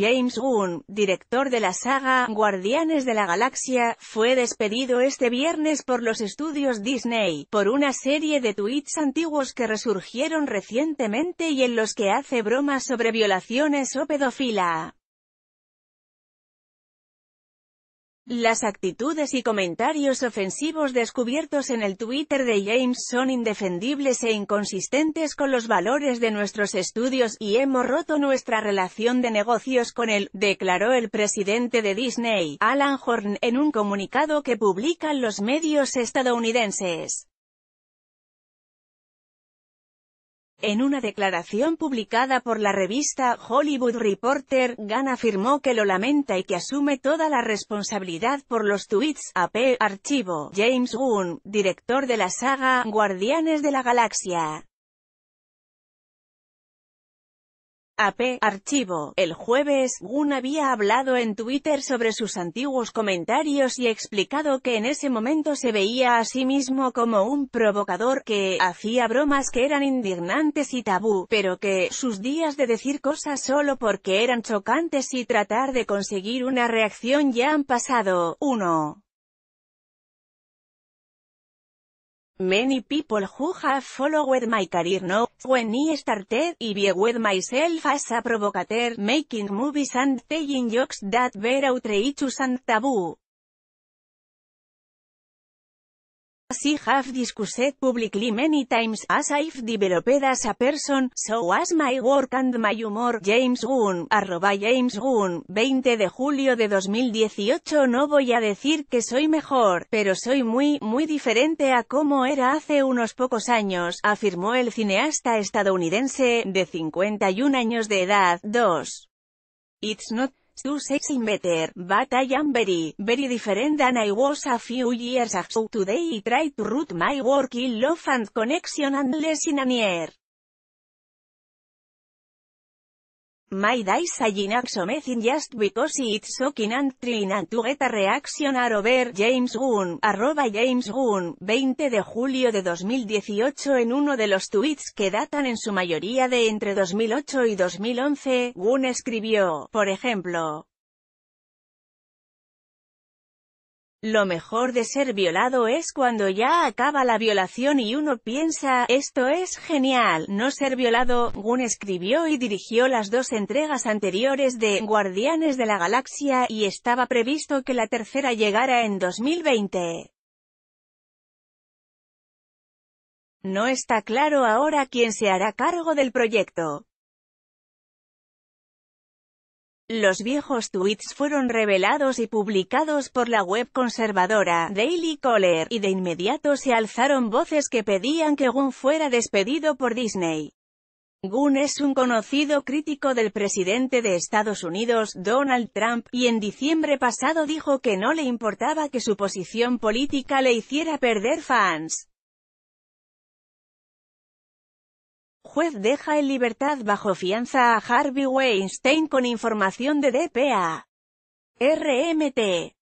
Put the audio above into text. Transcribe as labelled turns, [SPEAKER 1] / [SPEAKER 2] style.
[SPEAKER 1] James Gunn, director de la saga Guardianes de la Galaxia, fue despedido este viernes por los estudios Disney, por una serie de tweets antiguos que resurgieron recientemente y en los que hace bromas sobre violaciones o pedofilia. Las actitudes y comentarios ofensivos descubiertos en el Twitter de James son indefendibles e inconsistentes con los valores de nuestros estudios y hemos roto nuestra relación de negocios con él, declaró el presidente de Disney, Alan Horn, en un comunicado que publican los medios estadounidenses. En una declaración publicada por la revista Hollywood Reporter, Gunn afirmó que lo lamenta y que asume toda la responsabilidad por los tweets. AP Archivo. James Gunn, director de la saga Guardianes de la Galaxia. AP, archivo. El jueves, Gunn había hablado en Twitter sobre sus antiguos comentarios y explicado que en ese momento se veía a sí mismo como un provocador que hacía bromas que eran indignantes y tabú, pero que sus días de decir cosas solo porque eran chocantes y tratar de conseguir una reacción ya han pasado. 1. Many people who have followed my career know, when I started, I with myself as a provocateur, making movies and telling jokes that were outrageous and taboo. si have discussed publicly many times, as I've developed as a person, so as my work and my humor, James Gunn, arroba James Gunn, 20 de julio de 2018 No voy a decir que soy mejor, pero soy muy, muy diferente a cómo era hace unos pocos años, afirmó el cineasta estadounidense, de 51 años de edad, 2. It's not so sexy better, but I am very, very different than I was a few years ago today I try to root my work in love and connection and less in a near. My dice just because it's to get a reaction over James 20 de julio de 2018 en uno de los tweets que datan en su mayoría de entre 2008 y 2011, Gunn escribió, por ejemplo, Lo mejor de ser violado es cuando ya acaba la violación y uno piensa, esto es genial, no ser violado. Gunn escribió y dirigió las dos entregas anteriores de Guardianes de la Galaxia y estaba previsto que la tercera llegara en 2020. No está claro ahora quién se hará cargo del proyecto. Los viejos tweets fueron revelados y publicados por la web conservadora Daily Caller, y de inmediato se alzaron voces que pedían que Gunn fuera despedido por Disney. Gunn es un conocido crítico del presidente de Estados Unidos, Donald Trump, y en diciembre pasado dijo que no le importaba que su posición política le hiciera perder fans. juez deja en libertad bajo fianza a Harvey Weinstein con información de DPA. RMT.